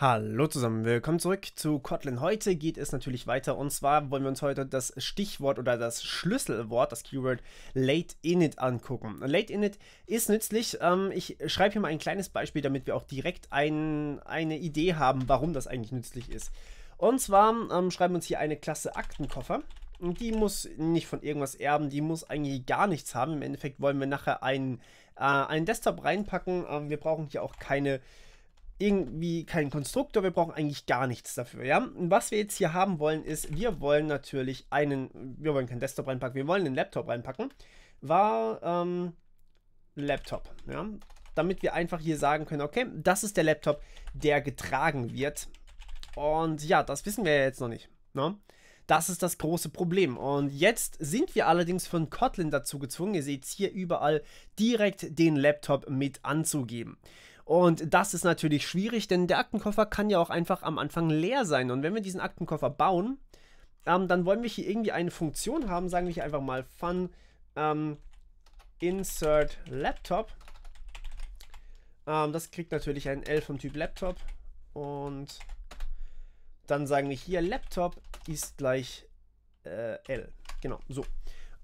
Hallo zusammen, willkommen zurück zu Kotlin. Heute geht es natürlich weiter und zwar wollen wir uns heute das Stichwort oder das Schlüsselwort, das Keyword Late Init angucken. Late Init ist nützlich. Ähm, ich schreibe hier mal ein kleines Beispiel, damit wir auch direkt ein, eine Idee haben, warum das eigentlich nützlich ist. Und zwar ähm, schreiben wir uns hier eine Klasse Aktenkoffer. Die muss nicht von irgendwas erben, die muss eigentlich gar nichts haben. Im Endeffekt wollen wir nachher einen, äh, einen Desktop reinpacken. Ähm, wir brauchen hier auch keine irgendwie keinen Konstruktor, wir brauchen eigentlich gar nichts dafür, ja. Und was wir jetzt hier haben wollen, ist, wir wollen natürlich einen, wir wollen keinen Desktop reinpacken, wir wollen einen Laptop reinpacken, war ähm, Laptop, ja. Damit wir einfach hier sagen können, okay, das ist der Laptop, der getragen wird. Und ja, das wissen wir ja jetzt noch nicht, ne? Das ist das große Problem. Und jetzt sind wir allerdings von Kotlin dazu gezwungen, ihr seht hier überall, direkt den Laptop mit anzugeben. Und das ist natürlich schwierig, denn der Aktenkoffer kann ja auch einfach am Anfang leer sein. Und wenn wir diesen Aktenkoffer bauen, ähm, dann wollen wir hier irgendwie eine Funktion haben, sagen wir hier einfach mal fun ähm, insert laptop. Ähm, das kriegt natürlich ein L vom Typ Laptop. Und dann sagen wir hier Laptop ist gleich äh, L. Genau, so.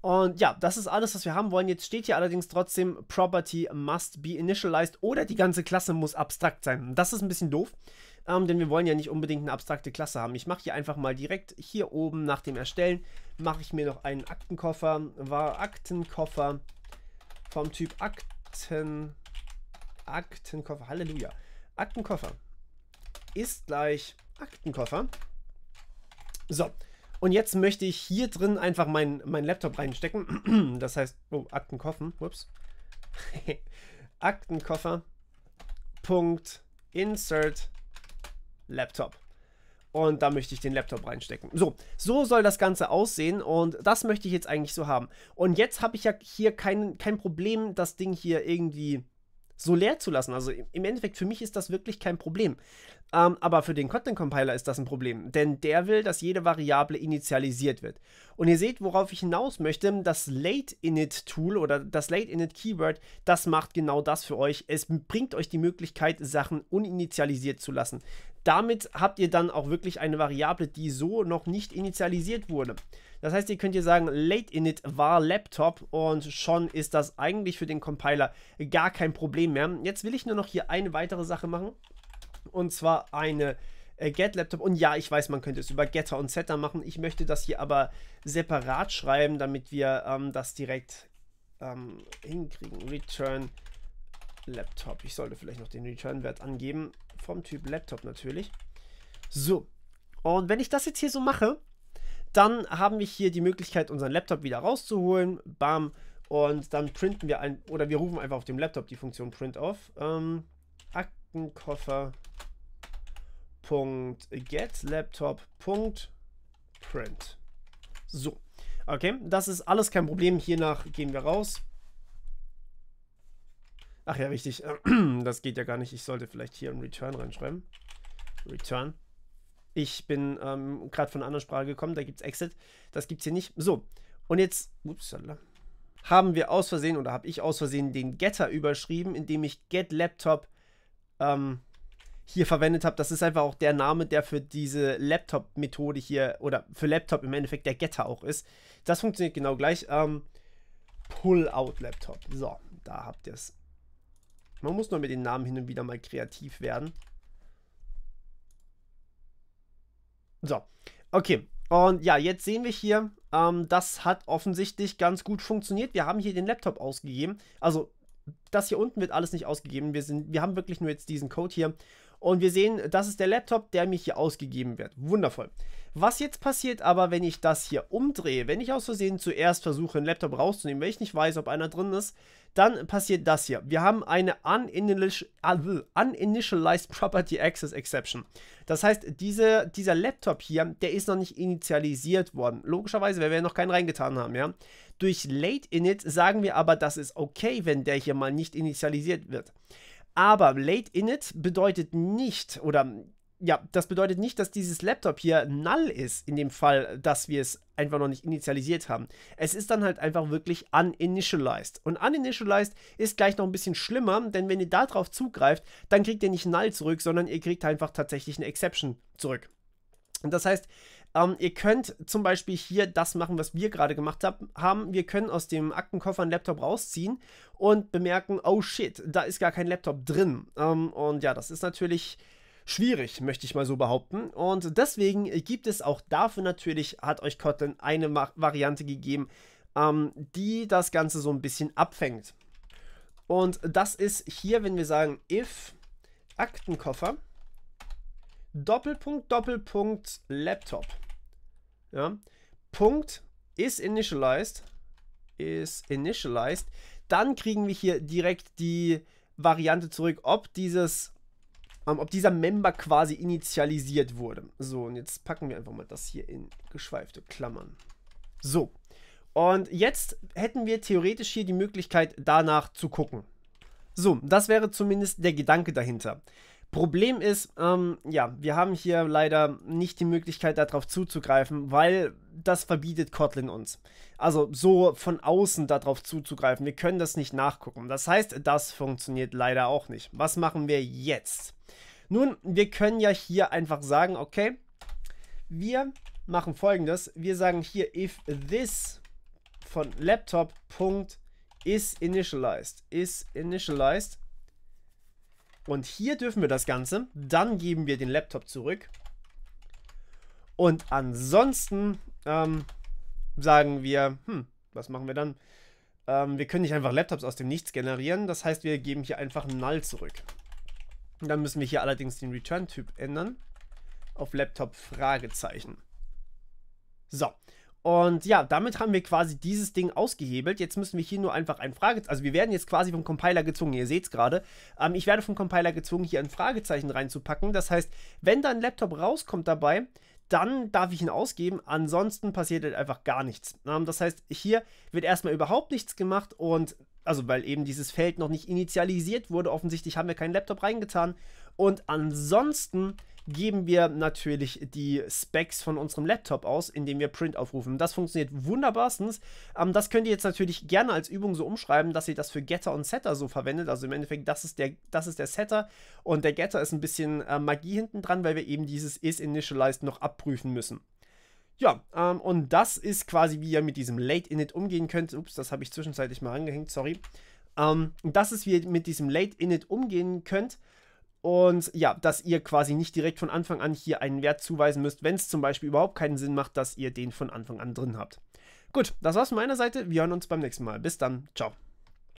Und ja, das ist alles, was wir haben wollen. Jetzt steht hier allerdings trotzdem, Property must be initialized oder die ganze Klasse muss abstrakt sein. das ist ein bisschen doof. Ähm, denn wir wollen ja nicht unbedingt eine abstrakte Klasse haben. Ich mache hier einfach mal direkt hier oben nach dem Erstellen, mache ich mir noch einen Aktenkoffer, war Aktenkoffer vom Typ Akten, Aktenkoffer, Halleluja, Aktenkoffer ist gleich Aktenkoffer. So, und jetzt möchte ich hier drin einfach meinen mein Laptop reinstecken. Das heißt, oh, Aktenkoffer. Ups. Aktenkoffer. Punkt. Insert. Laptop. Und da möchte ich den Laptop reinstecken. So, so soll das Ganze aussehen und das möchte ich jetzt eigentlich so haben. Und jetzt habe ich ja hier kein, kein Problem, das Ding hier irgendwie so leer zu lassen. Also im Endeffekt, für mich ist das wirklich kein Problem. Ähm, aber für den Content Compiler ist das ein Problem, denn der will, dass jede Variable initialisiert wird. Und ihr seht, worauf ich hinaus möchte, das Late Init Tool oder das Late Init Keyword, das macht genau das für euch. Es bringt euch die Möglichkeit, Sachen uninitialisiert zu lassen. Damit habt ihr dann auch wirklich eine Variable, die so noch nicht initialisiert wurde. Das heißt, ihr könnt hier sagen, late init var Laptop und schon ist das eigentlich für den Compiler gar kein Problem Problem mehr. Jetzt will ich nur noch hier eine weitere Sache machen. Und zwar eine äh, Get-Laptop. Und ja, ich weiß, man könnte es über Getter und Setter machen. Ich möchte das hier aber separat schreiben, damit wir ähm, das direkt ähm, hinkriegen. Return Laptop. Ich sollte vielleicht noch den Return-Wert angeben. Vom Typ Laptop natürlich. So. Und wenn ich das jetzt hier so mache, dann haben wir hier die Möglichkeit, unseren Laptop wieder rauszuholen. Bam und dann printen wir ein, oder wir rufen einfach auf dem Laptop die Funktion ähm, print auf. Ähm, Aktenkoffer.getLaptop.print. So. Okay, das ist alles kein Problem. Hiernach gehen wir raus. Ach ja, richtig. Das geht ja gar nicht. Ich sollte vielleicht hier ein Return reinschreiben. Return. Ich bin ähm, gerade von einer anderen Sprache gekommen. Da gibt es Exit. Das gibt es hier nicht. So. Und jetzt. Upsala haben wir aus Versehen oder habe ich aus Versehen den Getter überschrieben, indem ich Get Laptop ähm, hier verwendet habe. Das ist einfach auch der Name, der für diese Laptop-Methode hier oder für Laptop im Endeffekt der Getter auch ist. Das funktioniert genau gleich. Ähm, Pull-out Laptop. So, da habt ihr es. Man muss nur mit den Namen hin und wieder mal kreativ werden. So, okay. Und ja, jetzt sehen wir hier, ähm, das hat offensichtlich ganz gut funktioniert. Wir haben hier den Laptop ausgegeben. Also das hier unten wird alles nicht ausgegeben. Wir, sind, wir haben wirklich nur jetzt diesen Code hier. Und wir sehen, das ist der Laptop, der mir hier ausgegeben wird. Wundervoll. Was jetzt passiert aber, wenn ich das hier umdrehe, wenn ich aus Versehen zuerst versuche, einen Laptop rauszunehmen, weil ich nicht weiß, ob einer drin ist, dann passiert das hier. Wir haben eine ah, Uninitialized Property Access Exception. Das heißt, diese, dieser Laptop hier, der ist noch nicht initialisiert worden. Logischerweise, weil wir noch keinen reingetan haben, ja. Durch Late Init sagen wir aber, das ist okay, wenn der hier mal nicht initialisiert wird. Aber Late Init bedeutet nicht, oder ja, das bedeutet nicht, dass dieses Laptop hier null ist, in dem Fall, dass wir es einfach noch nicht initialisiert haben. Es ist dann halt einfach wirklich uninitialized. Und uninitialized ist gleich noch ein bisschen schlimmer, denn wenn ihr darauf zugreift, dann kriegt ihr nicht null zurück, sondern ihr kriegt einfach tatsächlich eine Exception zurück. Und das heißt, ähm, ihr könnt zum Beispiel hier das machen, was wir gerade gemacht hab, haben. Wir können aus dem Aktenkoffer einen Laptop rausziehen und bemerken, oh shit, da ist gar kein Laptop drin. Ähm, und ja, das ist natürlich schwierig, möchte ich mal so behaupten. Und deswegen gibt es auch dafür natürlich, hat euch Kotlin eine Ma Variante gegeben, ähm, die das Ganze so ein bisschen abfängt. Und das ist hier, wenn wir sagen, if Aktenkoffer Doppelpunkt Doppelpunkt Laptop. Ja. Punkt ist initialized, ist initialized. Dann kriegen wir hier direkt die Variante zurück, ob dieses, ähm, ob dieser Member quasi initialisiert wurde. So, und jetzt packen wir einfach mal das hier in geschweifte Klammern. So. Und jetzt hätten wir theoretisch hier die Möglichkeit, danach zu gucken. So, das wäre zumindest der Gedanke dahinter. Problem ist, ähm, ja, wir haben hier leider nicht die Möglichkeit, darauf zuzugreifen, weil das verbietet Kotlin uns. Also so von außen darauf zuzugreifen. Wir können das nicht nachgucken. Das heißt, das funktioniert leider auch nicht. Was machen wir jetzt? Nun, wir können ja hier einfach sagen, okay, wir machen folgendes. Wir sagen hier if this von Laptop is initialized, is initialized und hier dürfen wir das Ganze. Dann geben wir den Laptop zurück. Und ansonsten ähm, sagen wir, hm, was machen wir dann? Ähm, wir können nicht einfach Laptops aus dem Nichts generieren. Das heißt, wir geben hier einfach null zurück. Und dann müssen wir hier allerdings den Return-Typ ändern. Auf Laptop Fragezeichen. So. Und ja, damit haben wir quasi dieses Ding ausgehebelt. Jetzt müssen wir hier nur einfach ein Fragezeichen. Also wir werden jetzt quasi vom Compiler gezwungen, ihr seht es gerade. Ähm, ich werde vom Compiler gezwungen, hier ein Fragezeichen reinzupacken. Das heißt, wenn da ein Laptop rauskommt dabei, dann darf ich ihn ausgeben. Ansonsten passiert halt einfach gar nichts. Ähm, das heißt, hier wird erstmal überhaupt nichts gemacht und also weil eben dieses Feld noch nicht initialisiert wurde, offensichtlich haben wir keinen Laptop reingetan. Und ansonsten geben wir natürlich die Specs von unserem Laptop aus, indem wir Print aufrufen. Das funktioniert wunderbarstens. Ähm, das könnt ihr jetzt natürlich gerne als Übung so umschreiben, dass ihr das für Getter und Setter so verwendet. Also im Endeffekt, das ist der, das ist der Setter und der Getter ist ein bisschen äh, Magie hinten dran, weil wir eben dieses isInitialized noch abprüfen müssen. Ja, ähm, und das ist quasi, wie ihr mit diesem LateInit umgehen könnt. Ups, das habe ich zwischenzeitlich mal angehängt, sorry. Ähm, das ist, wie ihr mit diesem LateInit umgehen könnt. Und ja, dass ihr quasi nicht direkt von Anfang an hier einen Wert zuweisen müsst, wenn es zum Beispiel überhaupt keinen Sinn macht, dass ihr den von Anfang an drin habt. Gut, das war's von meiner Seite. Wir hören uns beim nächsten Mal. Bis dann. Ciao.